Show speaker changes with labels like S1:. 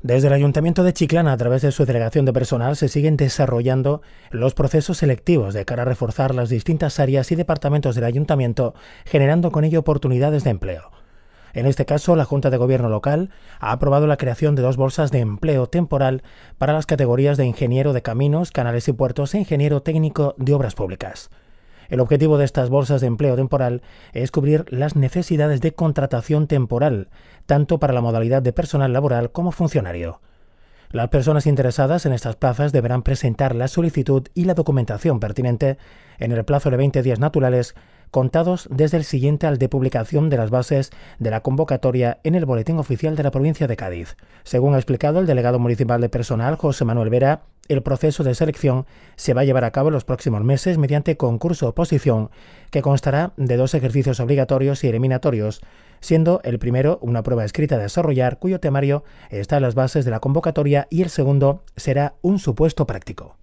S1: Desde el Ayuntamiento de Chiclana, a través de su delegación de personal, se siguen desarrollando los procesos selectivos de cara a reforzar las distintas áreas y departamentos del Ayuntamiento, generando con ello oportunidades de empleo. En este caso, la Junta de Gobierno local ha aprobado la creación de dos bolsas de empleo temporal para las categorías de ingeniero de caminos, canales y puertos e ingeniero técnico de obras públicas. El objetivo de estas bolsas de empleo temporal es cubrir las necesidades de contratación temporal, tanto para la modalidad de personal laboral como funcionario. Las personas interesadas en estas plazas deberán presentar la solicitud y la documentación pertinente en el plazo de 20 días naturales contados desde el siguiente al de publicación de las bases de la convocatoria en el Boletín Oficial de la Provincia de Cádiz. Según ha explicado el delegado municipal de personal José Manuel Vera, el proceso de selección se va a llevar a cabo en los próximos meses mediante concurso oposición que constará de dos ejercicios obligatorios y eliminatorios, siendo el primero una prueba escrita a desarrollar cuyo temario está en las bases de la convocatoria y el segundo será un supuesto práctico.